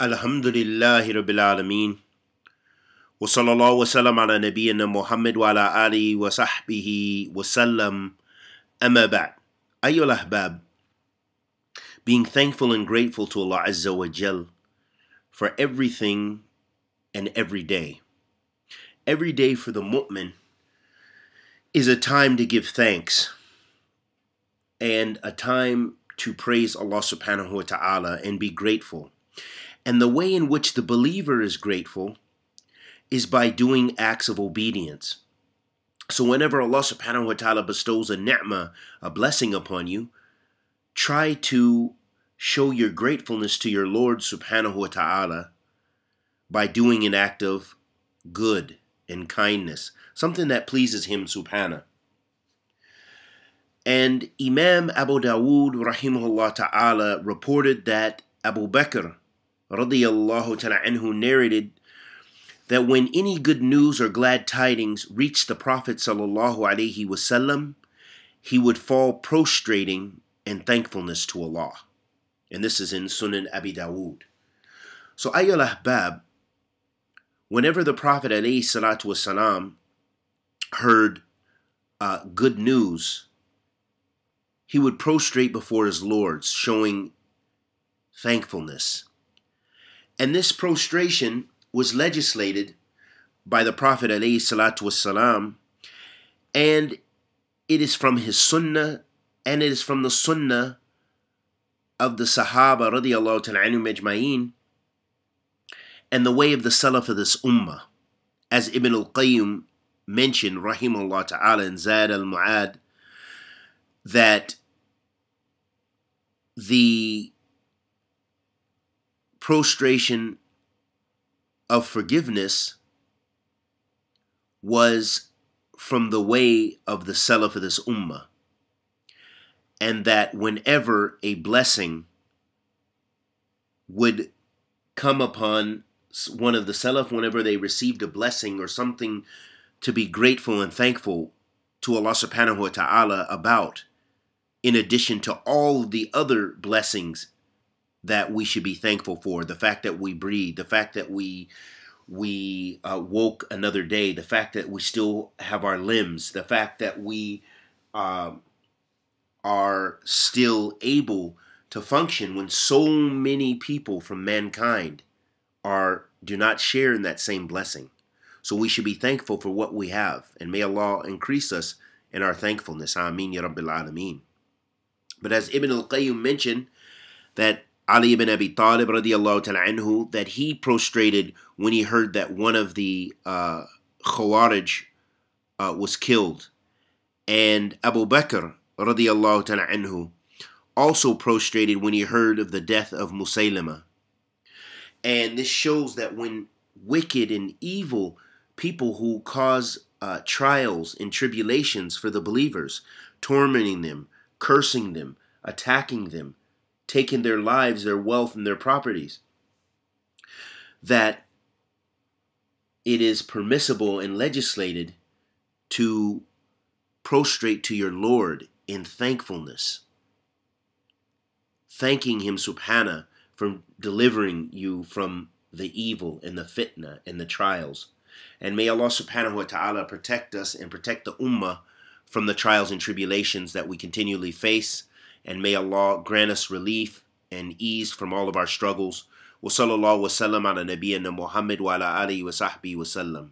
Alhamdulillahi Rabbil Alameen. وصلى الله وسلم على نبينا محمد وعلى wa وصحبه وسلم أما بعد أيها الأحباب Being thankful and grateful to Allah Azza wa Jal for everything and every day. Every day for the mu'min is a time to give thanks and a time to praise Allah subhanahu wa ta'ala and be grateful and the way in which the believer is grateful is by doing acts of obedience. So whenever Allah subhanahu wa ta'ala bestows a ni'mah, a blessing upon you, try to show your gratefulness to your Lord subhanahu wa ta'ala by doing an act of good and kindness, something that pleases him subhanahu. And Imam Abu Dawood rahimahullah ta'ala reported that Abu Bakr radiallahu ta'ala anhu narrated that when any good news or glad tidings reached the Prophet sallallahu alaihi wasallam, he would fall prostrating in thankfulness to Allah. And this is in Sunan Abi Dawood. So Ayyul Ahbab, whenever the Prophet Wasallam heard uh, good news, he would prostrate before his lords, showing thankfulness. And this prostration was legislated by the Prophet والسلام, and it is from his sunnah and it is from the sunnah of the Sahaba and the way of the Salaf of this Ummah. As Ibn al-Qayyim mentioned, rahimahullah ta'ala, in Zad al-Mu'ad, that the prostration of forgiveness was from the way of the Salaf of this Ummah. And that whenever a blessing would come upon one of the Salaf, whenever they received a blessing or something to be grateful and thankful to Allah subhanahu wa ta'ala about, in addition to all the other blessings that we should be thankful for the fact that we breathe the fact that we we uh, woke another day the fact that we still have our limbs the fact that we uh, are still able to function when so many people from mankind are do not share in that same blessing so we should be thankful for what we have and may allah increase us in our thankfulness amin ya rabbil alameen but as ibn al-qayyim mentioned that Ali ibn Abi Talib radiallahu ta'ala anhu that he prostrated when he heard that one of the uh, Khawarij uh, was killed. And Abu Bakr radiallahu ta'ala anhu also prostrated when he heard of the death of Musaylima. And this shows that when wicked and evil people who cause uh, trials and tribulations for the believers, tormenting them, cursing them, attacking them, taken their lives, their wealth, and their properties. That it is permissible and legislated to prostrate to your Lord in thankfulness, thanking Him, Subhana, for delivering you from the evil and the fitna and the trials. And may Allah subhanahu wa ta'ala protect us and protect the ummah from the trials and tribulations that we continually face and may Allah grant us relief and ease from all of our struggles. وصلى الله وسلم على نبينا محمد وعلى آله وصحبه وسلم